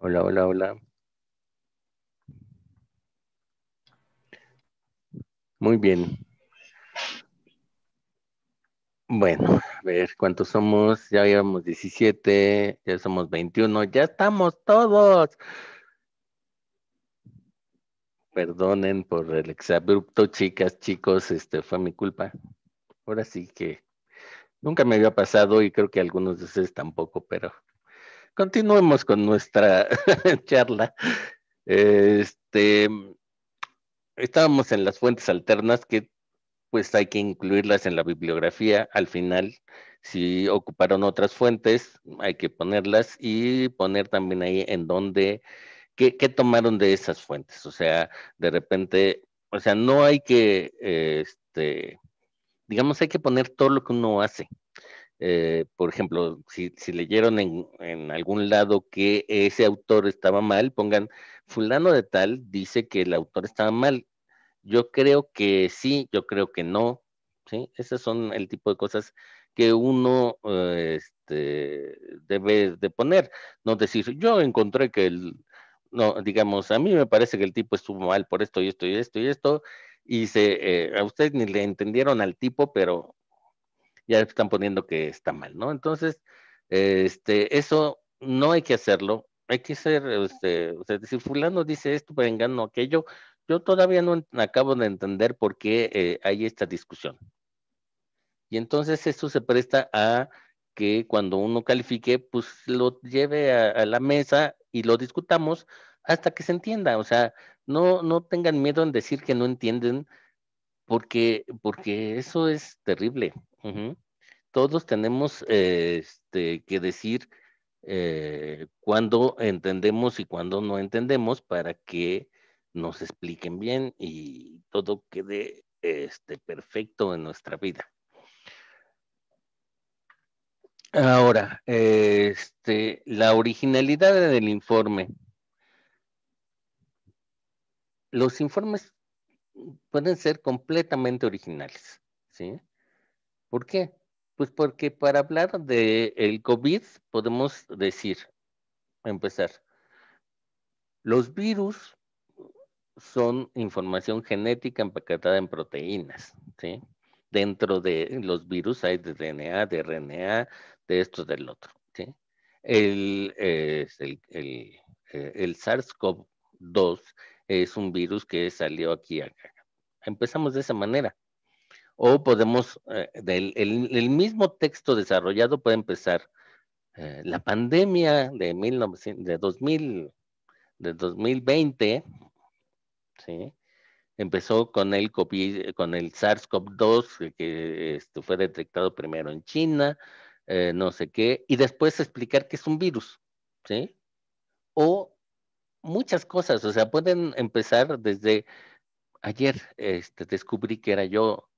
Hola, hola, hola. Muy bien. Bueno, a ver cuántos somos. Ya íbamos 17, ya somos 21, ya estamos todos. Perdonen por el exabrupto, chicas, chicos, este fue mi culpa. Ahora sí que nunca me había pasado y creo que algunos de ustedes tampoco, pero continuemos con nuestra charla. Este, estábamos en las fuentes alternas que pues hay que incluirlas en la bibliografía al final. Si ocuparon otras fuentes, hay que ponerlas y poner también ahí en dónde, qué, tomaron de esas fuentes. O sea, de repente, o sea, no hay que, este, digamos, hay que poner todo lo que uno hace. Eh, por ejemplo, si, leyeron en, algún lado que ese autor estaba mal, pongan, fulano de tal dice que el autor estaba mal. Yo creo que sí, yo creo que no. ¿sí? Esas son el tipo de cosas que uno eh, este, debe de poner. No decir, yo encontré que el, no, digamos, a mí me parece que el tipo estuvo mal por esto y esto y esto y esto. Y se, eh, a ustedes ni le entendieron al tipo, pero ya están poniendo que está mal, ¿no? Entonces, este, eso no hay que hacerlo, hay que ser, este, o sea, si fulano dice esto, vengano aquello, yo todavía no acabo de entender por qué eh, hay esta discusión. Y entonces eso se presta a que cuando uno califique, pues lo lleve a, la mesa y lo discutamos hasta que se entienda. O sea, no, no tengan miedo en decir que no entienden porque, eso es terrible. Todos tenemos eh, este, que decir eh, cuándo entendemos y cuándo no entendemos para que nos expliquen bien y todo quede este, perfecto en nuestra vida. Ahora, este, la originalidad del informe. Los informes pueden ser completamente originales, ¿sí? ¿Por qué? Pues porque para hablar del el COVID podemos decir, empezar, los virus son información genética empaquetada en proteínas, ¿sí? Dentro de los virus hay de DNA, de RNA, de esto, del otro, ¿sí? El, eh, el, el, eh, el SARS-CoV-2 es un virus que salió aquí acá. Empezamos de esa manera. O podemos, eh, el, mismo texto desarrollado puede empezar eh, la pandemia de, de, 2000, de 2020, ¿sí? empezó con el, con el SARS-CoV-2 que esto fue detectado primero en China, eh, no sé qué, y después explicar que es un virus, ¿sí? O muchas cosas, o sea, pueden empezar desde ayer, este, descubrí que era yo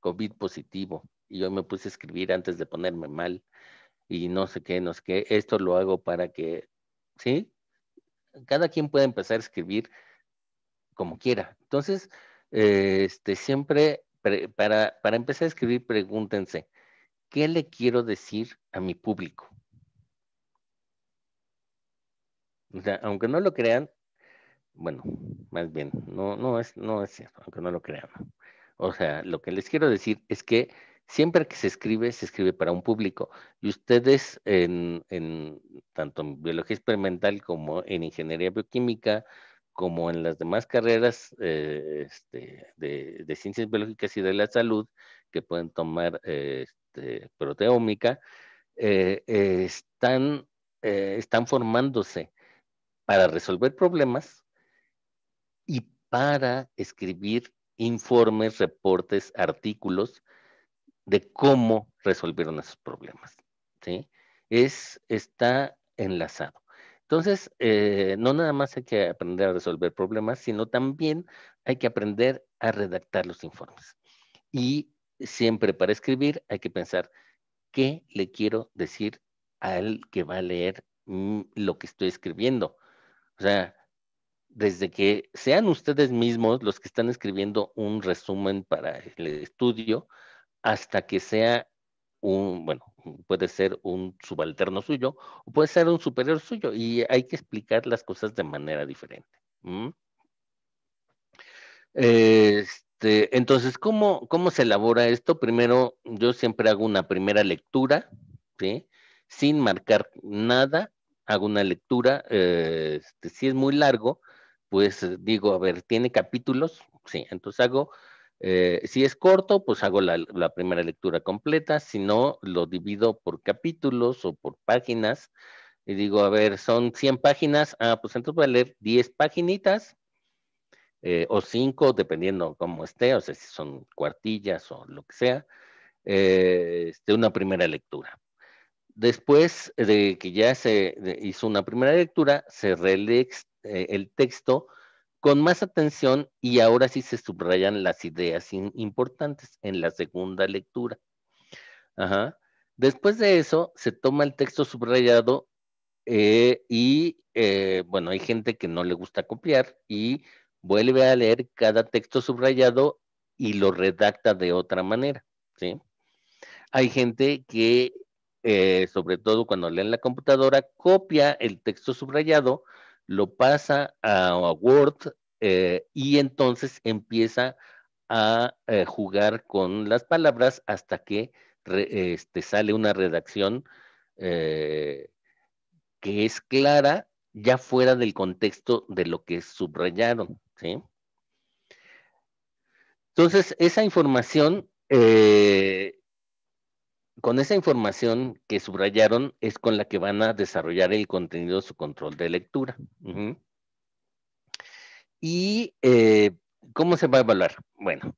COVID positivo y yo me puse a escribir antes de ponerme mal y no sé qué, no sé qué, esto lo hago para que, ¿sí? Cada quien puede empezar a escribir como quiera. Entonces, eh, este, siempre para, para empezar a escribir, pregúntense, ¿qué le quiero decir a mi público? O sea, aunque no lo crean, bueno, más bien, no, no, es, no es cierto, aunque no lo crean. O sea, lo que les quiero decir es que siempre que se escribe, se escribe para un público. Y ustedes, en, en, tanto en biología experimental como en ingeniería bioquímica, como en las demás carreras eh, este, de, ciencias biológicas y de la salud, que pueden tomar eh, este, proteómica, eh, están, están formándose para resolver problemas y para escribir informes, reportes, artículos de cómo resolvieron esos problemas. ¿sí? Es, está enlazado. Entonces, eh, no nada más hay que aprender a resolver problemas, sino también hay que aprender a redactar los informes. Y siempre para escribir hay que pensar qué le quiero decir al que va a leer mm, lo que estoy escribiendo. O sea, desde que sean ustedes mismos los que están escribiendo un resumen para el estudio, hasta que sea un, bueno, puede ser un subalterno suyo o puede ser un superior suyo y hay que explicar las cosas de manera diferente. Este, entonces, ¿cómo, ¿cómo se elabora esto? Primero, yo siempre hago una primera lectura, ¿sí? sin marcar nada, hago una lectura, eh, este, si es muy largo, pues eh, digo, a ver, ¿tiene capítulos? Sí, entonces hago, eh, si es corto, pues hago la, primera lectura completa, si no, lo divido por capítulos o por páginas, y digo, a ver, son 100 páginas, ah, pues entonces voy a leer 10 paginitas, o 5, dependiendo cómo esté, o sea, si son cuartillas o lo que sea, de este, una primera lectura. Después de que ya se hizo una primera lectura, se relee eh, el texto con más atención y ahora sí se subrayan las ideas importantes en la segunda lectura. Después de eso, se toma el texto subrayado eh, y, eh, bueno, hay gente que no le gusta copiar y vuelve a leer cada texto subrayado y lo redacta de otra manera, Hay gente que eh, sobre todo cuando leen la computadora, copia el texto subrayado, lo pasa a, Word eh, y entonces empieza a eh, jugar con las palabras hasta que este, sale una redacción que es clara ya fuera del contexto de lo que subrayaron. ¿sí? Entonces, esa información con esa información que subrayaron es con la que van a desarrollar el contenido de su control de lectura. ¿Y eh, cómo se va a evaluar? Bueno,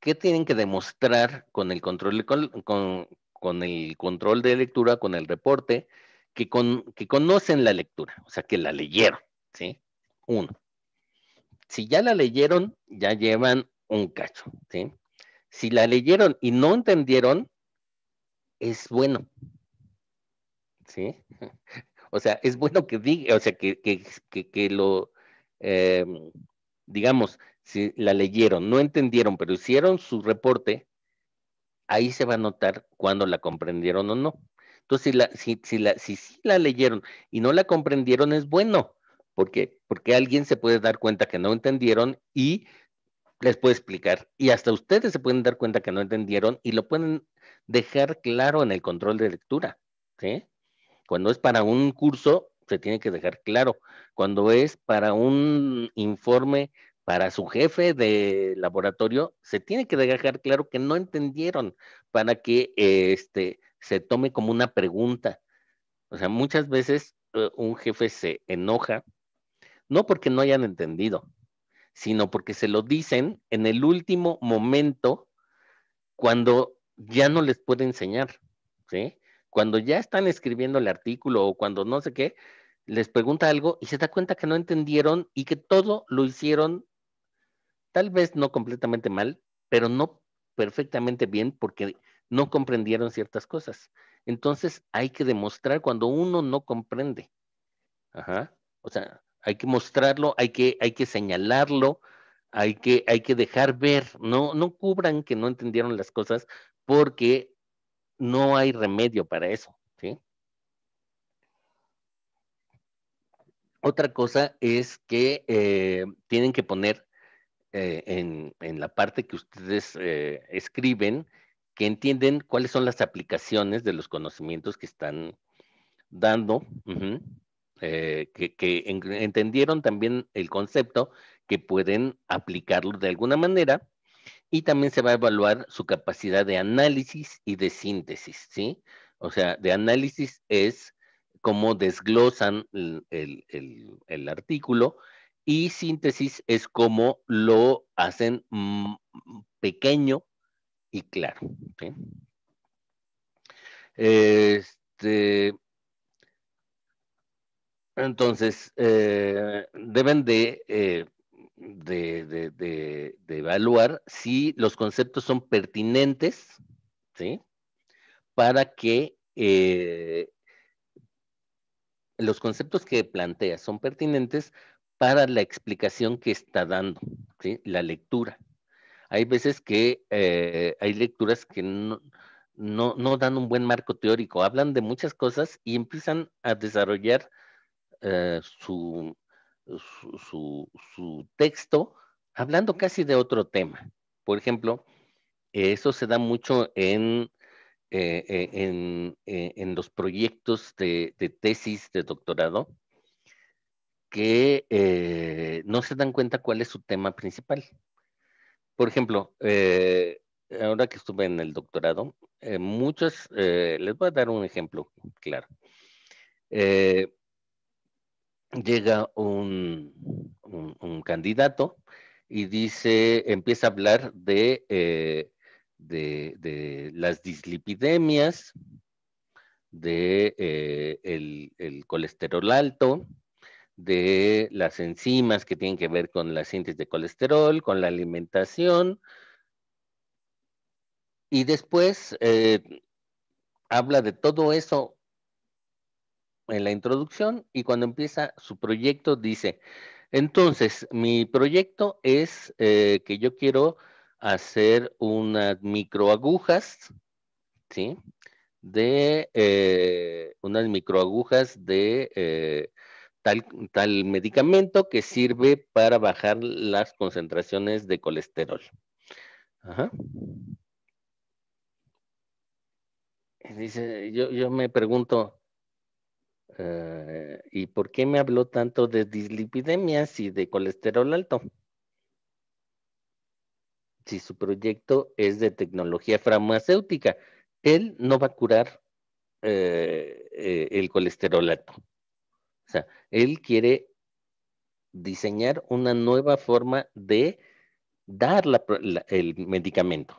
¿qué tienen que demostrar con el control, el control de lectura, con el reporte? Que, que conocen la lectura, o sea, que la leyeron, ¿sí? Uno. Si ya la leyeron, ya llevan un cacho, ¿sí? Si la leyeron y no entendieron, es bueno. ¿Sí? O sea, es bueno que diga, o sea, que, que, lo, em, digamos, si la leyeron, no entendieron, pero hicieron su reporte, ahí se va a notar cuando la comprendieron o no. Entonces, si, la, si, si, la, si, la leyeron y no la comprendieron, es bueno. ¿Por qué? Porque alguien se puede dar cuenta que no entendieron y les puede explicar. Y hasta ustedes se pueden dar cuenta que no entendieron y lo pueden dejar claro en el control de lectura. ¿sí? Cuando es para un curso, se tiene que dejar claro. Cuando es para un informe para su jefe de laboratorio, se tiene que dejar claro que no entendieron para que este, se tome como una pregunta. O sea, muchas veces eh, un jefe se enoja, no porque no hayan entendido, sino porque se lo dicen en el último momento cuando ya no les puede enseñar, ¿sí? Cuando ya están escribiendo el artículo o cuando no sé qué, les pregunta algo y se da cuenta que no entendieron y que todo lo hicieron, tal vez no completamente mal, pero no perfectamente bien porque no comprendieron ciertas cosas. Entonces hay que demostrar cuando uno no comprende. O sea, hay que mostrarlo, hay que, hay que señalarlo, hay que, dejar ver, no, cubran que no entendieron las cosas porque no hay remedio para eso, ¿sí? Otra cosa es que eh, tienen que poner eh, en, la parte que ustedes eh, escriben que entienden cuáles son las aplicaciones de los conocimientos que están dando, que, entendieron también el concepto que pueden aplicarlo de alguna manera y también se va a evaluar su capacidad de análisis y de síntesis, ¿sí? O sea, de análisis es cómo desglosan el, artículo y síntesis es cómo lo hacen mm, pequeño y claro. Este, entonces, eh, deben de eh, de, evaluar si los conceptos son pertinentes, ¿sí? Para que eh, los conceptos que plantea son pertinentes para la explicación que está dando, ¿sí? la lectura. Hay veces que eh, hay lecturas que no, dan un buen marco teórico, hablan de muchas cosas y empiezan a desarrollar eh, su, su, texto hablando casi de otro tema. Por ejemplo, eso se da mucho en, eh, eh, eh, en, los proyectos de, de, tesis de doctorado que no se dan cuenta cuál es su tema principal. Por ejemplo, ahora que estuve en el doctorado, muchos, les voy a dar un ejemplo claro llega un, candidato y dice, empieza a hablar de, eh, de, las dislipidemias, de eh, el, colesterol alto, de las enzimas que tienen que ver con la síntesis de colesterol, con la alimentación. Y después eh, habla de todo eso en la introducción y cuando empieza su proyecto dice, entonces, mi proyecto es eh, que yo quiero hacer unas microagujas, ¿sí? De eh, unas microagujas de eh, tal, tal medicamento que sirve para bajar las concentraciones de colesterol. Dice, yo, yo me pregunto, eh, ¿Y por qué me habló tanto de dislipidemias y de colesterol alto? Si su proyecto es de tecnología farmacéutica, él no va a curar eh, eh, el colesterol alto. O sea, él quiere diseñar una nueva forma de dar el medicamento.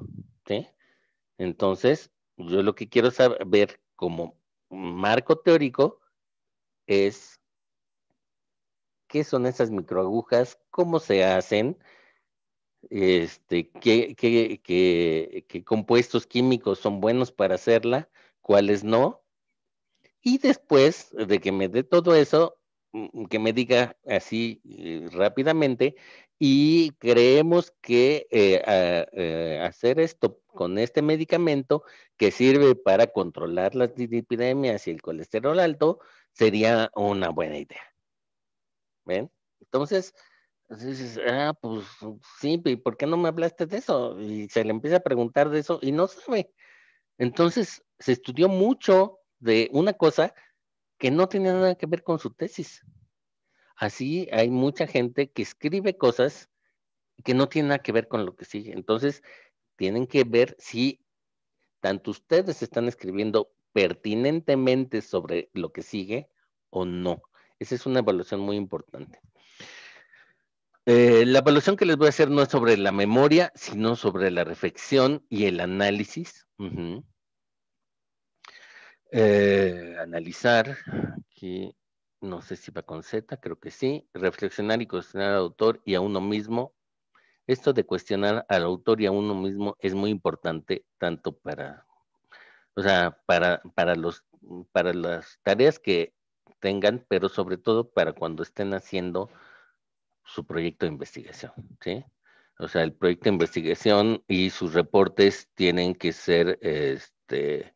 Entonces, yo lo que quiero saber como marco teórico es qué son esas microagujas, cómo se hacen, este, qué, compuestos químicos son buenos para hacerla, cuáles no. Y después de que me dé todo eso, mm, que me diga así eh, rápidamente, y creemos que eh, eh, hacer esto con este medicamento que sirve para controlar las epidemias y el colesterol alto, sería una buena idea. ¿Ven? Entonces, dices, ah, pues sí, ¿y por qué no me hablaste de eso? Y se le empieza a preguntar de eso y no sabe. Entonces, se estudió mucho de una cosa que no tiene nada que ver con su tesis. Así hay mucha gente que escribe cosas que no tienen nada que ver con lo que sigue. Entonces, tienen que ver si tanto ustedes están escribiendo pertinentemente sobre lo que sigue o no. Esa es una evaluación muy importante. Eh, la evaluación que les voy a hacer no es sobre la memoria, sino sobre la reflexión y el análisis. Eh, analizar, aquí no sé si va con Z, creo que sí. Reflexionar y cuestionar al autor y a uno mismo. Esto de cuestionar al autor y a uno mismo es muy importante tanto para o sea, para, para, los, para las tareas que tengan, pero sobre todo para cuando estén haciendo su proyecto de investigación, ¿sí? O sea, el proyecto de investigación y sus reportes tienen que ser, este,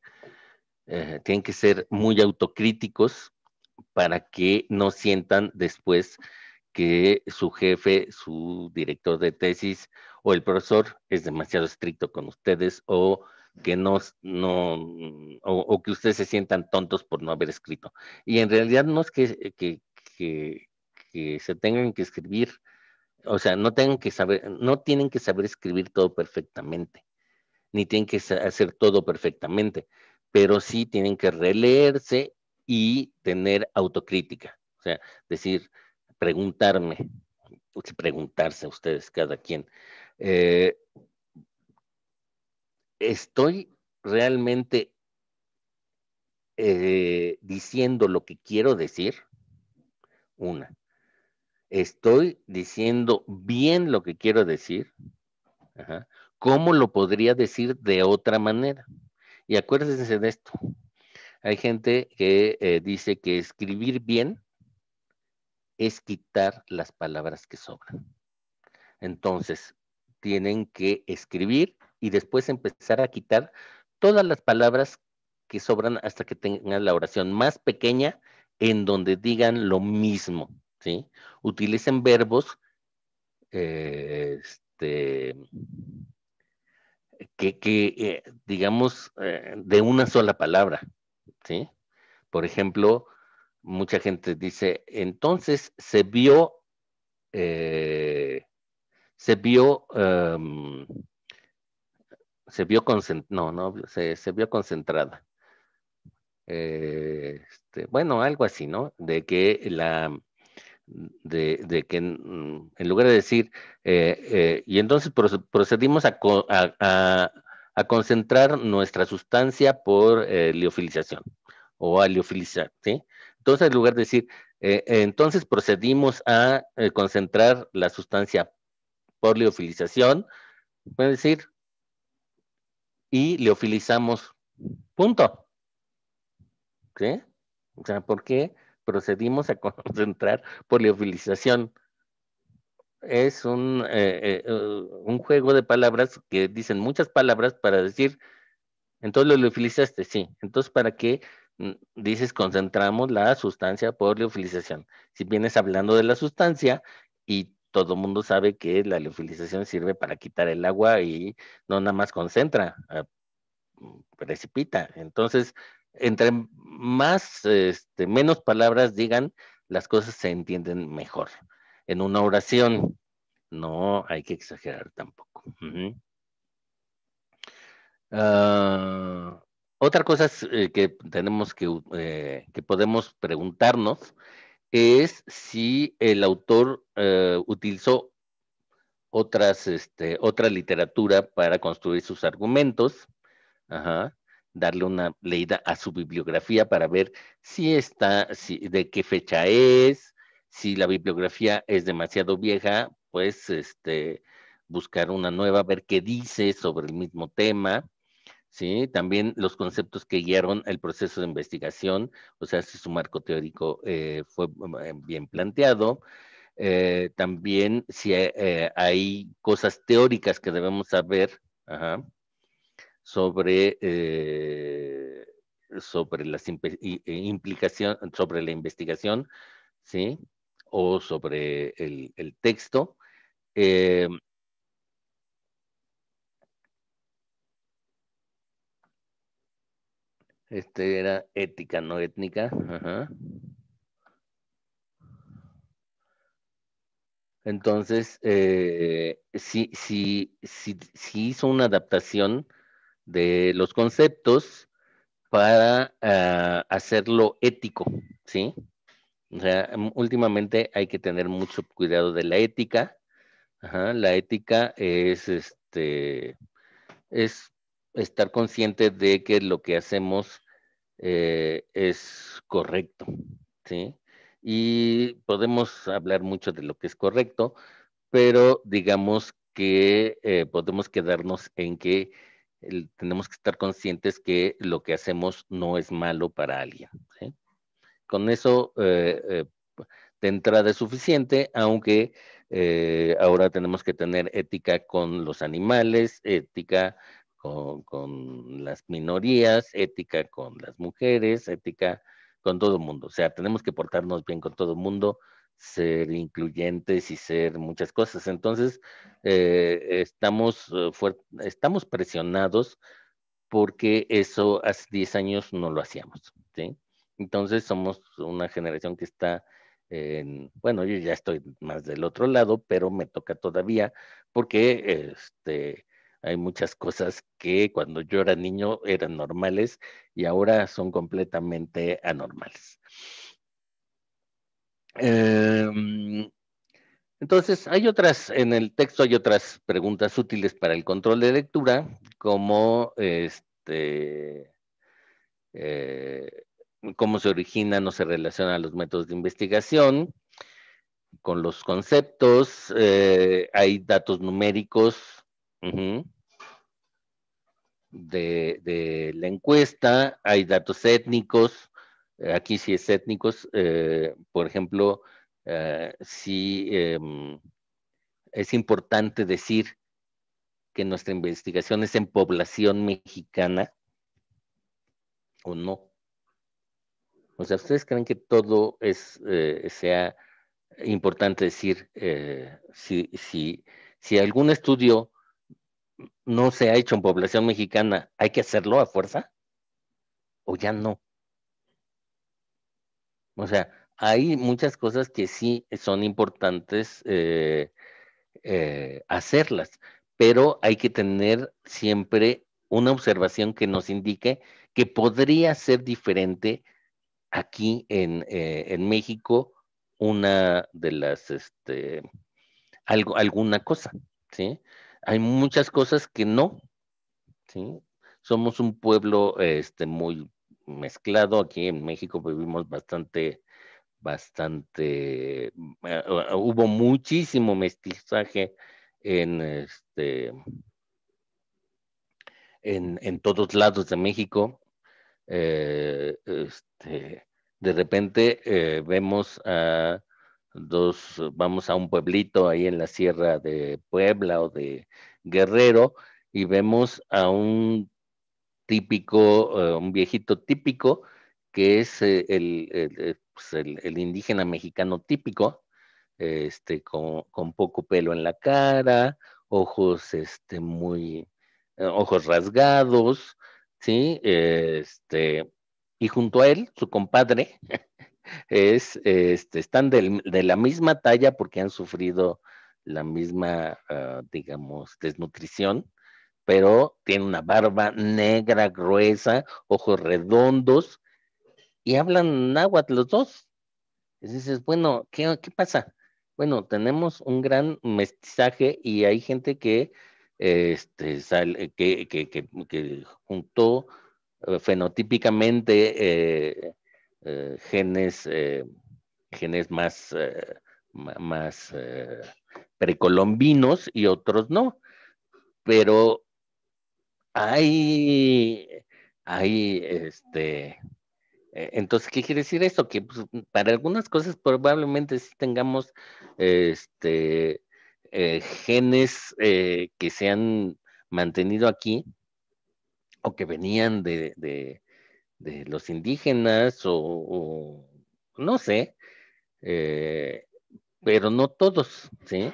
eh, tienen que ser muy autocríticos para que no sientan después que su jefe, su director de tesis o el profesor es demasiado estricto con ustedes o que no, no mm, o, que ustedes se sientan tontos por no haber escrito. Y en realidad no es que, que, que, se tengan que escribir, o sea, no tengan que saber, no tienen que saber escribir todo perfectamente, ni tienen que hacer todo perfectamente, pero sí tienen que releerse y tener autocrítica, o sea, decir, preguntarme, preguntarse a ustedes cada quien. Eh, estoy realmente eh, diciendo lo que quiero decir. Una. Estoy diciendo bien lo que quiero decir. ¿Cómo lo podría decir de otra manera? Y acuérdense de esto. Hay gente que eh, dice que escribir bien es quitar las palabras que sobran. Entonces, tienen que escribir y después empezar a quitar todas las palabras que sobran hasta que tengan la oración más pequeña en donde digan lo mismo, ¿sí? Utilicen verbos eh, este, que, eh, digamos, eh, de una sola palabra, ¿sí? Por ejemplo, mucha gente dice, entonces se vio, se vio em, se vio no, no, se, vio concentrada. Eh, este, bueno, algo así, ¿no? De que la, de, que mm, en, lugar de decir, eh, eh, y entonces procedimos a, concentrar nuestra sustancia por liofilización o a liofilizar, ¿sí? Entonces, en lugar de decir, entonces procedimos a concentrar la sustancia por liofilización, pueden decir, y leofilizamos. Punto. ¿Sí? O sea, ¿por qué procedimos a concentrar por leofilización? Es un, eh, eh, uh, un juego de palabras que dicen muchas palabras para decir, entonces lo leofilizaste, sí. Entonces, ¿para qué mm, dices concentramos la sustancia por leofilización? Si vienes hablando de la sustancia y todo el mundo sabe que la leofilización sirve para quitar el agua y no nada más concentra, ah, precipita. Entonces, entre más, este, menos palabras digan, las cosas se entienden mejor. En una oración, no hay que exagerar tampoco. Ah, otra cosa eh, que tenemos que, eh, que podemos preguntarnos es si el autor eh, utilizó otras, este, otra literatura para construir sus argumentos, darle una leída a su bibliografía para ver si está, de qué fecha es, si la bibliografía es demasiado vieja, pues este, buscar una nueva, ver qué dice sobre el mismo tema. ¿sí? También los conceptos que guiaron el proceso de investigación, o sea, si su marco teórico eh, fue eh, bien planteado. Eh, también si hay, cosas teóricas que debemos saber sobre, sobre, implicación, sobre la investigación, ¿sí? O sobre el, texto. Este era ética, no étnica. Entonces, eh, sí, hizo una adaptación de los conceptos para ah, hacerlo ético, ¿sí? O sea, mm, últimamente hay que tener mucho cuidado de la ética. la ética es, este, es estar consciente de que lo que hacemos eh, es correcto, ¿sí? Y podemos hablar mucho de lo que es correcto, pero digamos que eh, podemos quedarnos en que tenemos que estar conscientes que lo que hacemos no es malo para alguien. Con eso eh, de entrada es suficiente, aunque ahora tenemos que tener ética con los animales, ética con, las minorías, ética con las mujeres, ética con todo el mundo. O sea, tenemos que portarnos bien con todo el mundo, ser incluyentes y ser muchas cosas. Entonces, eh, estamos, eh, estamos presionados porque eso hace 10 años no lo hacíamos. ¿sí? Entonces, somos una generación que está... En, bueno, yo ya estoy más del otro lado, pero me toca todavía porque este, hay muchas cosas que cuando yo era niño eran normales y ahora son completamente anormales. Em, entonces, hay otras, en el texto hay otras preguntas útiles para el control de lectura, como este, eh, cómo se originan o se relacionan los métodos de investigación con los conceptos, eh, hay datos numéricos de, la encuesta, hay datos étnicos, eh, aquí sí es étnicos, eh, por ejemplo, si eh, sí em, es importante decir que nuestra investigación es en población mexicana o no. O sea, ¿ustedes creen que todo es, sea importante decir si, si algún estudio no se ha hecho en población mexicana, ¿hay que hacerlo a fuerza? ¿O ya no? O sea, hay muchas cosas que sí son importantes eh, eh, hacerlas, pero hay que tener siempre una observación que nos indique que podría ser diferente aquí en, eh, México una de las, este, alguna cosa, ¿sí? hay muchas cosas que no, ¿sí? Somos un pueblo este, muy mezclado, aquí en México vivimos bastante, bastante, eh, hubo muchísimo mestizaje en este... En, todos lados de México, eh, este, de repente eh, vemos a dos, eh, vamos a un pueblito ahí en la sierra de Puebla o de Guerrero y vemos a un típico, eh, un viejito típico, que es eh, pues, el, el, indígena mexicano típico, este, con, poco pelo en la cara, ojos este, muy, ojos rasgados, ¿sí? Este, y junto a él, su compadre, es, este, están de la misma talla porque han sufrido la misma, ah, digamos, desnutrición, pero tiene una barba negra, gruesa, ojos redondos y hablan náhuatl los dos. Y dices, bueno, ¿qué, pasa? Bueno, tenemos un gran mestizaje y hay gente que, este, que, juntó eh, fenotípicamente eh, eh, genes, eh, genes más, eh, más precolombinos y otros no. Pero hay, hay, este, entonces, ¿qué quiere decir esto? Que pues, para algunas cosas probablemente sí tengamos, este, genes que se han mantenido aquí o que venían de de los indígenas o, no sé, eh, pero no todos, ¿sí?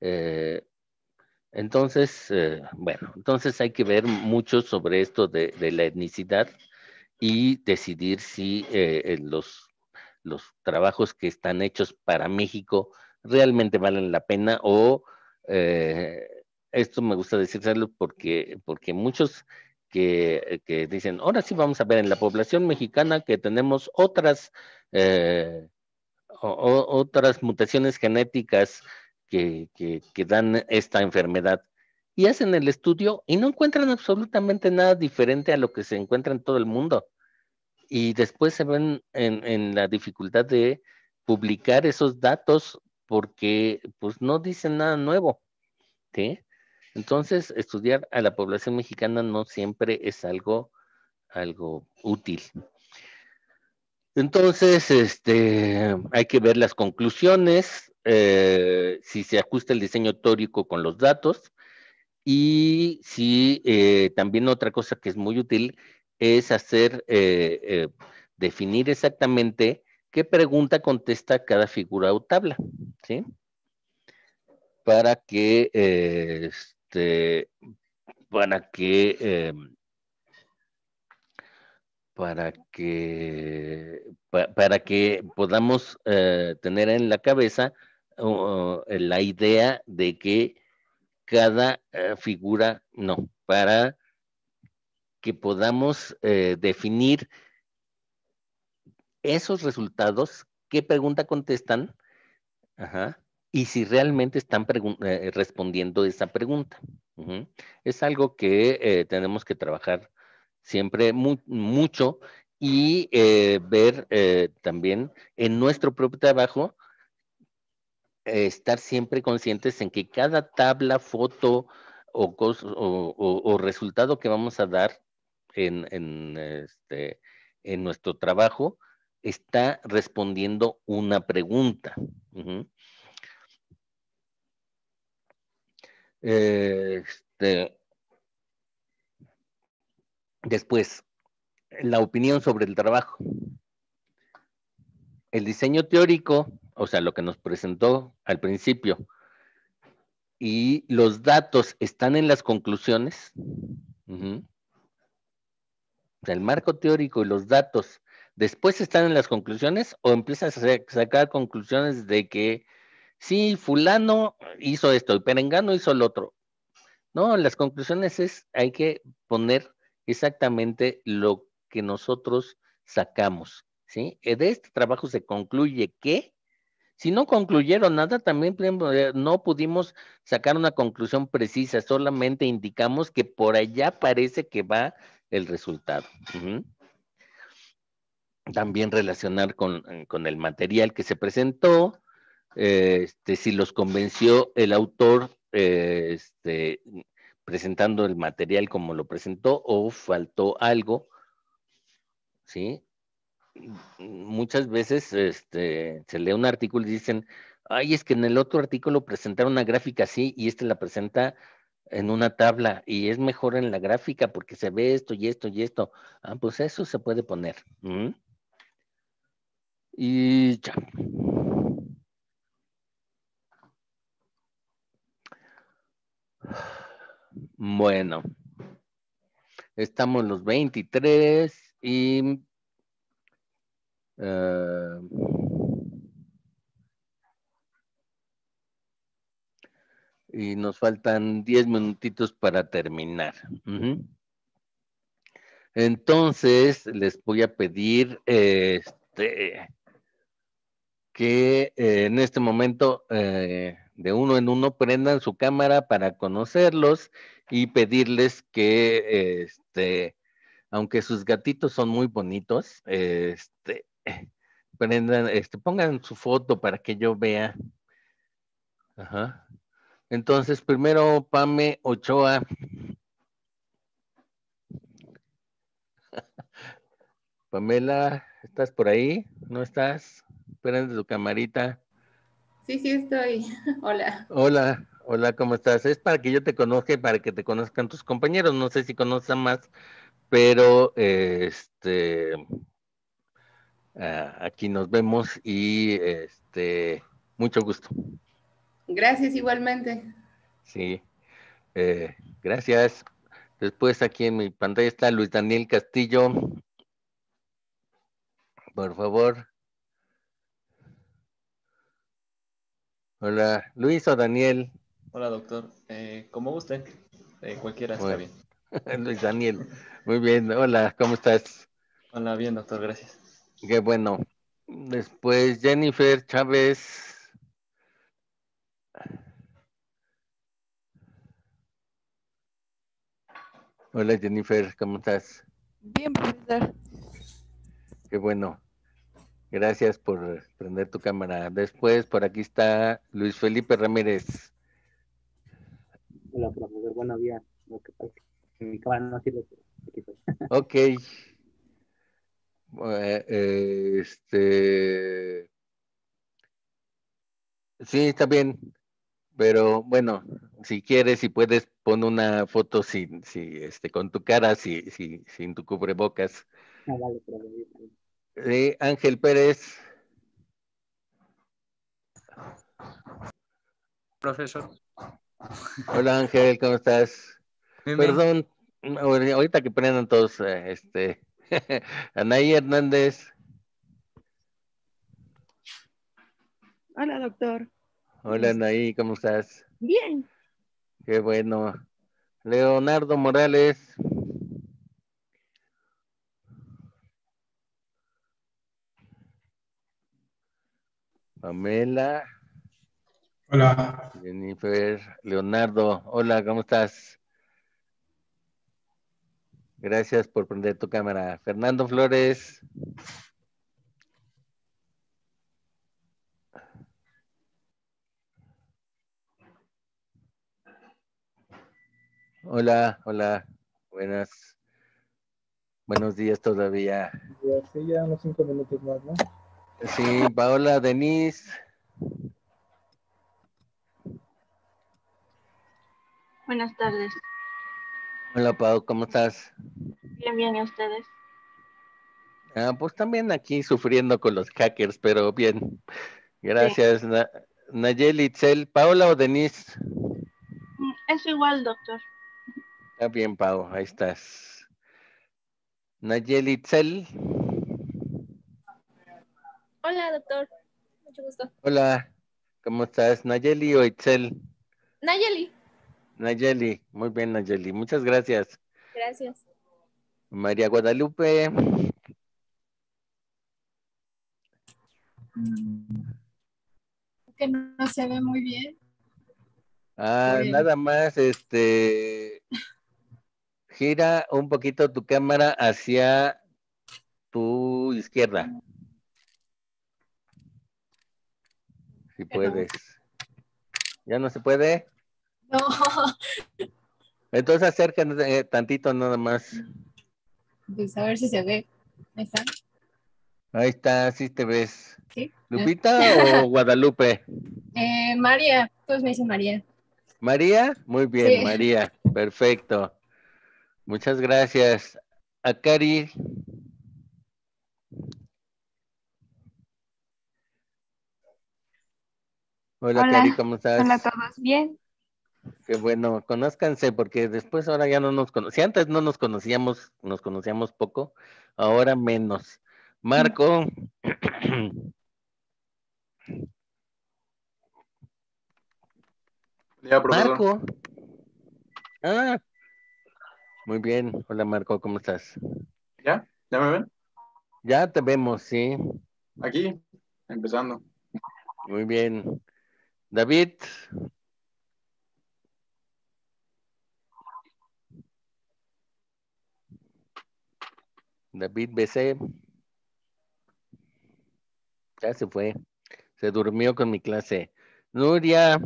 Eh, entonces, eh, bueno, entonces hay que ver mucho sobre esto de, la etnicidad y decidir si los, trabajos que están hechos para México realmente valen la pena o esto me gusta decirlo porque, porque muchos que, dicen, ahora sí vamos a ver en la población mexicana que tenemos otras, eh, otras mutaciones genéticas que, que, dan esta enfermedad. Y hacen el estudio y no encuentran absolutamente nada diferente a lo que se encuentra en todo el mundo. Y después se ven en, en la dificultad de publicar esos datos porque pues no dicen nada nuevo. ¿sí? Entonces, estudiar a la población mexicana no siempre es algo, algo útil. Entonces, este, hay que ver las conclusiones, eh, si se ajusta el diseño teórico con los datos y si eh, también otra cosa que es muy útil es hacer, eh, definir exactamente qué pregunta contesta cada figura o tabla, ¿sí? Para que este, para que, eh, para que, para que podamos eh, tener en la cabeza la idea de que cada eh, figura, no, para que podamos definir esos resultados, qué pregunta contestan, ajá, y si realmente están eh, respondiendo esa pregunta. Es algo que eh, tenemos que trabajar siempre mucho y eh, ver también en nuestro propio trabajo, estar siempre conscientes en que cada tabla, foto o, resultado que vamos a dar este, en, nuestro trabajo está respondiendo una pregunta. Este, después, la opinión sobre el trabajo. El diseño teórico, o sea, lo que nos presentó al principio, y los datos están en las conclusiones. El marco teórico y los datos después están en las conclusiones o empiezas a sacar conclusiones de que sí, fulano hizo esto, el perengano hizo el otro. No, las conclusiones es, hay que poner exactamente lo que nosotros sacamos, ¿sí? Eh, de este trabajo se concluye que, si no concluyeron nada, también eh, no pudimos sacar una conclusión precisa, solamente indicamos que por allá parece que va el resultado. También relacionar con, con, el material que se presentó, eh, este, si los convenció el autor eh, este, presentando el material como lo presentó o faltó algo, ¿sí? Muchas veces este, se lee un artículo y dicen, ay, es que en el otro artículo presentaron una gráfica así y este la presenta en una tabla y es mejor en la gráfica porque se ve esto y esto y esto. Ah, pues eso se puede poner. Y ya. Bueno, estamos los 23 y eh, y nos faltan 10 minutitos para terminar. Entonces, les voy a pedir este, que eh, en este momento eh, de uno en uno, prendan su cámara para conocerlos y pedirles que, este, aunque sus gatitos son muy bonitos, este, prendan, este, pongan su foto para que yo vea. Ajá. Entonces, primero Pame Ochoa. Pamela, ¿estás por ahí? ¿No estás? Prende tu camarita. Sí, sí estoy. Hola. Hola, hola, ¿cómo estás? Es para que yo te conozca y para que te conozcan tus compañeros. No sé si conozcan más, pero este ah, aquí nos vemos y este mucho gusto. Gracias igualmente. Sí, eh, gracias. Después aquí en mi pantalla está Luis Daniel Castillo. Por favor. Hola, Luis o Daniel. Hola, doctor. Eh, como usted, eh, cualquiera está bien. Luis Daniel, muy bien. Hola, ¿cómo estás? Hola, bien, doctor, gracias. Qué bueno. Después, Jennifer Chávez. Hola, Jennifer, ¿cómo estás? Bien, profesor. Qué bueno. Gracias por prender tu cámara. Después, por aquí está Luis Felipe Ramírez. Hola, profesor. Buenos días. mi cámara no sirve. Ok. Eh, eh, este. Sí, está bien. Pero bueno, si quieres, si puedes, pon una foto sin, si, este, con tu cara, si, sin tu cubrebocas. Ah, vale, de Ángel Pérez. Profesor. Hola Ángel, ¿cómo estás? Perdón, ahorita que prendan todos, eh, este, Anaí Hernández. Hola doctor. Hola Anaí, ¿cómo estás? Bien. Qué bueno. Leonardo Morales. Pamela. Hola. Jennifer, Leonardo, hola, ¿cómo estás? Gracias por prender tu cámara. Fernando Flores. Hola, hola, buenas. Buenos días todavía. Sí, ya unos cinco minutos más, ¿no? Sí, Paola, Denise. Buenas tardes. Hola, Pau, ¿cómo estás? Bien, bien, ¿y ustedes? Ah, pues también aquí sufriendo con los hackers, pero bien. Gracias, Nayeli, Itzel. ¿Paola o Denise? Mm, es igual, doctor. Está bien, Pau, ahí estás. Nayeli Itzel. Hola, doctor. Mucho gusto. Hola, ¿cómo estás? ¿Nayeli o Itzel? Nayeli. Nayeli, muy bien, Nayeli. Muchas gracias. Gracias. María Guadalupe. Que no se ve muy bien. Ah, nada más, este, gira un poquito tu cámara hacia tu izquierda. Si puedes. ¿Ya no se puede? No. Entonces acérquense eh, tantito nada más. Pues a ver si se ve. Ahí está. Ahí está, sí te ves. ¿Lupita ah. o Guadalupe? Eh, María, todos me dicen María. ¿María? Muy bien, María. Perfecto. Muchas gracias. A Cari, Hola, Hola. ¿cómo estás? Hola a todos, bien. Qué bueno, conózcanse porque después ahora ya no nos conocíamos. Si antes no nos conocíamos, nos conocíamos poco, ahora menos. Marco. Marco. Ah. Muy bien. Hola, Marco, ¿cómo estás? ¿Ya? ¿Ya me ven? Ya te vemos, sí. Aquí, empezando. Muy bien. David. David BC. Ya se fue. Se durmió con mi clase. Nuria.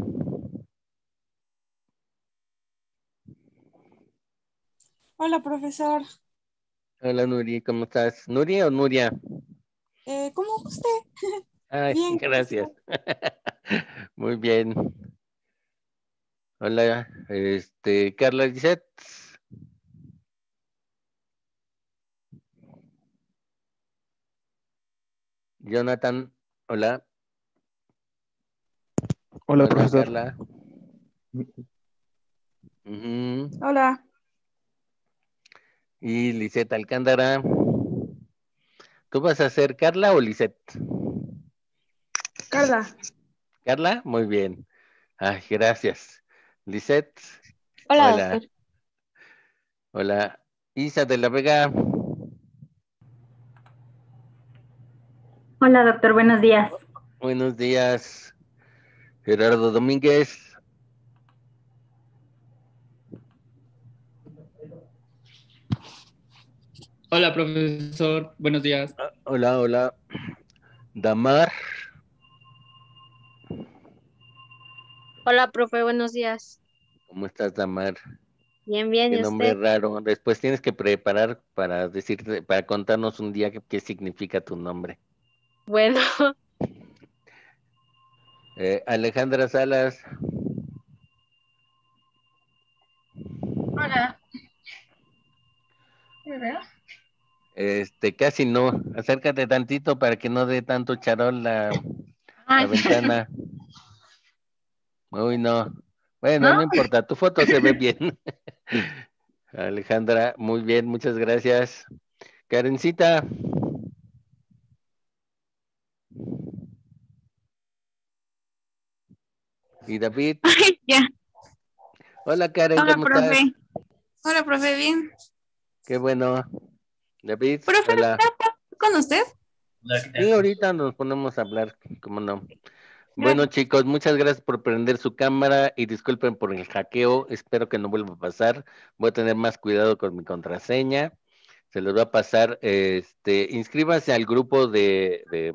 Hola, profesor. Hola, Nuria. ¿Cómo estás? ¿Nuria o Nuria? Eh, cómo usted. Bien, gracias. Muy bien. Hola, este, Carla Lizet. Jonathan, hola. Hola, profesor. Hola. Y Lisette Alcántara. ¿Tú vas a ser Carla o Lisette? Carla. Carla, muy bien. gracias. Lisette. Hola. Hola. Hola. Isa de la Vega. Hola, doctor. Buenos días. Buenos días. Gerardo Domínguez. Hola, profesor. Buenos días. Ah, hola, hola. Damar. Hola, profe, buenos días. ¿Cómo estás, Damar? Bien, bien. Qué nombre raro. Después tienes que preparar para decirte, para contarnos un día qué significa tu nombre. Bueno. Eh, Alejandra Salas. Hola. Este, casi no. Acércate tantito para que no dé tanto charol la, la ventana. Uy, no. Bueno, no, importa, tu foto se ve bien. Alejandra, muy bien, muchas gracias. Karencita. ¿Y David? Hola, Karen, Hola, profe. Hola, profe, bien. Qué bueno. David, profe, con usted? Sí, ahorita nos ponemos a hablar, cómo no. Bueno, chicos, muchas gracias por prender su cámara y disculpen por el hackeo. Espero que no vuelva a pasar. Voy a tener más cuidado con mi contraseña. Se los va a pasar. Este, inscríbase al grupo de, de,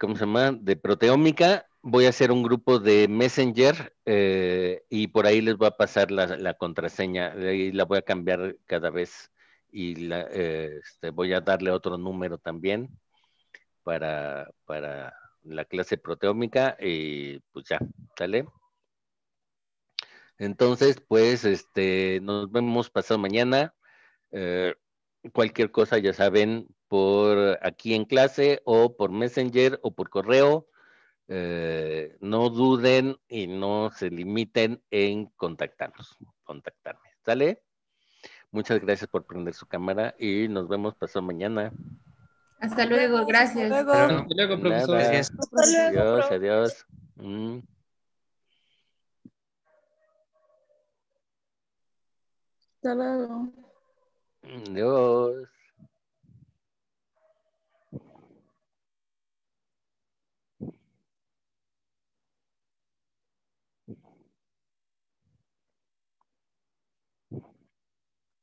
¿cómo se llama? De Proteómica. Voy a hacer un grupo de Messenger eh, y por ahí les voy a pasar la, la contraseña. ahí la voy a cambiar cada vez y la, eh, este, voy a darle otro número también para, para la clase proteómica y pues ya, ¿sale? Entonces, pues, este, nos vemos pasado mañana. Eh, cualquier cosa, ya saben, por aquí en clase o por Messenger o por correo. Eh, no duden y no se limiten en contactarnos, contactarme, ¿sale? Muchas gracias por prender su cámara y nos vemos pasado mañana. Hasta luego, gracias. Hasta luego, profesor. Gracias. adiós, adiós. Hasta luego. Adiós. Mm. Mm,